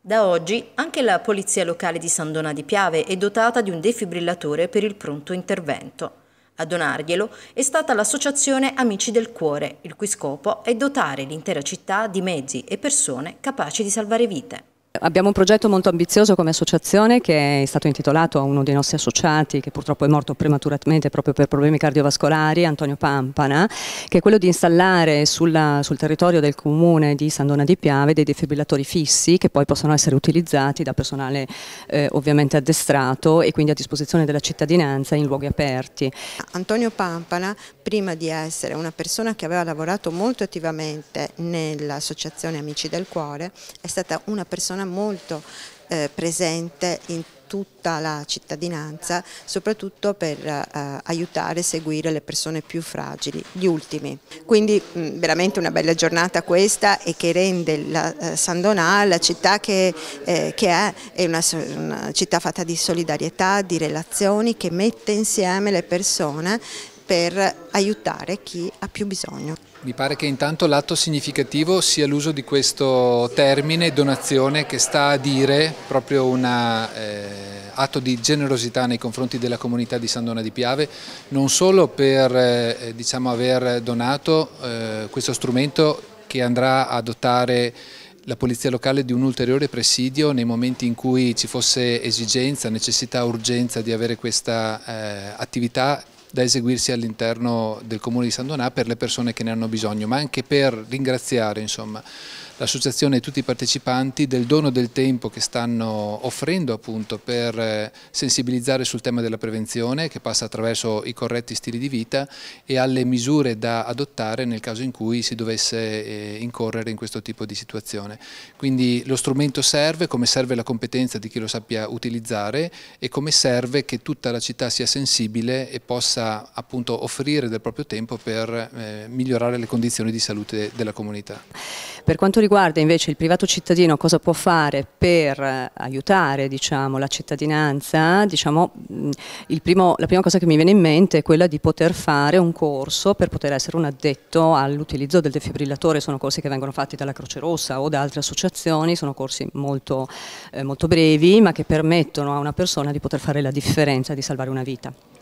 Da oggi anche la Polizia Locale di San Donà di Piave è dotata di un defibrillatore per il pronto intervento. A donarglielo è stata l'associazione Amici del Cuore, il cui scopo è dotare l'intera città di mezzi e persone capaci di salvare vite. Abbiamo un progetto molto ambizioso come associazione che è stato intitolato a uno dei nostri associati che purtroppo è morto prematuramente proprio per problemi cardiovascolari, Antonio Pampana, che è quello di installare sulla, sul territorio del comune di Sandona di Piave dei defibrillatori fissi che poi possono essere utilizzati da personale eh, ovviamente addestrato e quindi a disposizione della cittadinanza in luoghi aperti. Antonio Pampana, prima di essere una persona che aveva lavorato molto attivamente nell'associazione Amici del Cuore, è stata una persona molto eh, presente in tutta la cittadinanza, soprattutto per eh, aiutare e seguire le persone più fragili, gli ultimi. Quindi mh, veramente una bella giornata questa e che rende la, eh, San Donà la città che, eh, che è, è una, una città fatta di solidarietà, di relazioni, che mette insieme le persone per aiutare chi ha più bisogno. Mi pare che intanto l'atto significativo sia l'uso di questo termine donazione che sta a dire proprio un eh, atto di generosità nei confronti della comunità di San Dona di Piave, non solo per eh, diciamo, aver donato eh, questo strumento che andrà a dotare la polizia locale di un ulteriore presidio nei momenti in cui ci fosse esigenza, necessità, urgenza di avere questa eh, attività da eseguirsi all'interno del comune di San Donà per le persone che ne hanno bisogno, ma anche per ringraziare insomma, l'associazione e tutti i partecipanti del dono del tempo che stanno offrendo appunto per eh, sensibilizzare sul tema della prevenzione che passa attraverso i corretti stili di vita e alle misure da adottare nel caso in cui si dovesse eh, incorrere in questo tipo di situazione. Quindi lo strumento serve come serve la competenza di chi lo sappia utilizzare e come serve che tutta la città sia sensibile e possa appunto offrire del proprio tempo per eh, migliorare le condizioni di salute della comunità. Per quanto riguarda invece il privato cittadino cosa può fare per eh, aiutare diciamo, la cittadinanza, diciamo, mm, primo, la prima cosa che mi viene in mente è quella di poter fare un corso per poter essere un addetto all'utilizzo del defibrillatore, sono corsi che vengono fatti dalla Croce Rossa o da altre associazioni, sono corsi molto, eh, molto brevi ma che permettono a una persona di poter fare la differenza, di salvare una vita.